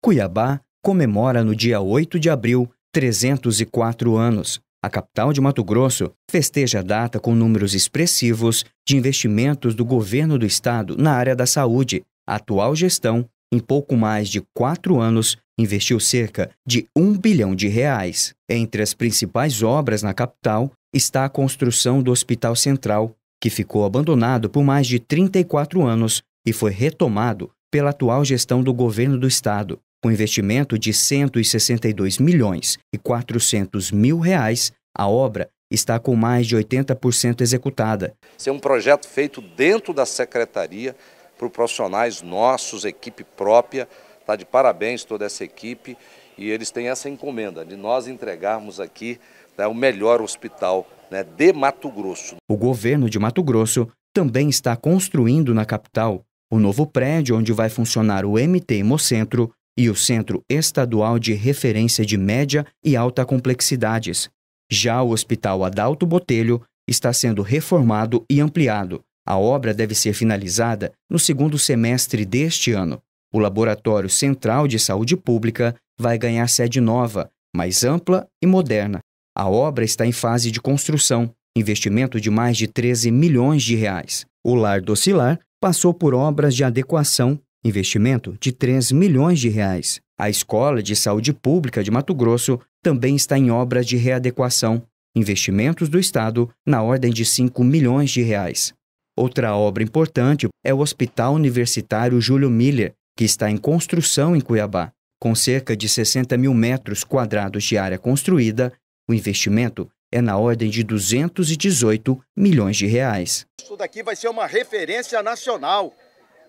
Cuiabá comemora no dia 8 de abril 304 anos. A capital de Mato Grosso festeja a data com números expressivos de investimentos do governo do estado na área da saúde. A atual gestão, em pouco mais de quatro anos, investiu cerca de um bilhão de reais. Entre as principais obras na capital está a construção do Hospital Central, que ficou abandonado por mais de 34 anos e foi retomado pela atual gestão do governo do estado com investimento de 162 milhões e 400 mil reais, a obra está com mais de 80% executada. Esse é um projeto feito dentro da secretaria por profissionais nossos, equipe própria. Está de parabéns toda essa equipe e eles têm essa encomenda de nós entregarmos aqui né, o melhor hospital né, de Mato Grosso. O governo de Mato Grosso também está construindo na capital o novo prédio onde vai funcionar o MT Hemocentro e o Centro Estadual de Referência de Média e Alta Complexidades. Já o Hospital Adalto Botelho está sendo reformado e ampliado. A obra deve ser finalizada no segundo semestre deste ano. O Laboratório Central de Saúde Pública vai ganhar sede nova, mais ampla e moderna. A obra está em fase de construção, investimento de mais de 13 milhões de reais. O Lar Docilar passou por obras de adequação investimento de 3 milhões de reais. A Escola de Saúde Pública de Mato Grosso também está em obras de readequação, investimentos do Estado na ordem de 5 milhões de reais. Outra obra importante é o Hospital Universitário Júlio Miller, que está em construção em Cuiabá. Com cerca de 60 mil metros quadrados de área construída, o investimento é na ordem de 218 milhões de reais. Isso daqui vai ser uma referência nacional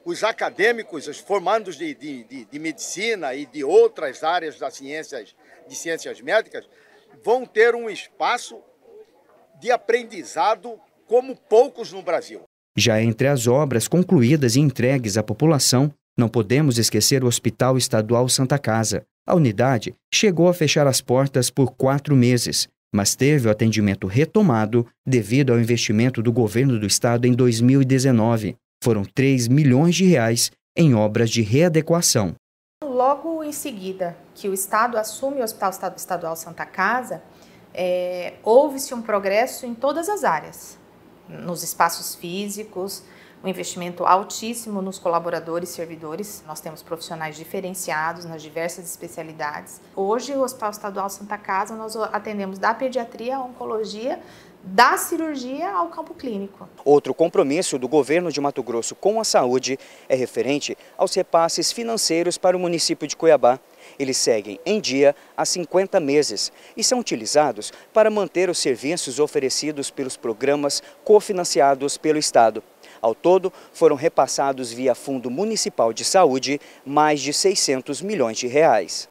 os acadêmicos, os formandos de, de, de, de medicina e de outras áreas das ciências, de ciências médicas, vão ter um espaço de aprendizado como poucos no Brasil. Já entre as obras concluídas e entregues à população, não podemos esquecer o Hospital Estadual Santa Casa. A unidade chegou a fechar as portas por quatro meses, mas teve o atendimento retomado devido ao investimento do governo do estado em 2019. Foram 3 milhões de reais em obras de readequação. Logo em seguida que o Estado assume o Hospital Estadual Santa Casa, é, houve-se um progresso em todas as áreas, nos espaços físicos, um investimento altíssimo nos colaboradores e servidores. Nós temos profissionais diferenciados nas diversas especialidades. Hoje, o Hospital Estadual Santa Casa, nós atendemos da pediatria à oncologia, da cirurgia ao campo clínico. Outro compromisso do governo de Mato Grosso com a saúde é referente aos repasses financeiros para o município de Cuiabá. Eles seguem em dia há 50 meses e são utilizados para manter os serviços oferecidos pelos programas cofinanciados pelo Estado. Ao todo, foram repassados via Fundo Municipal de Saúde mais de 600 milhões de reais.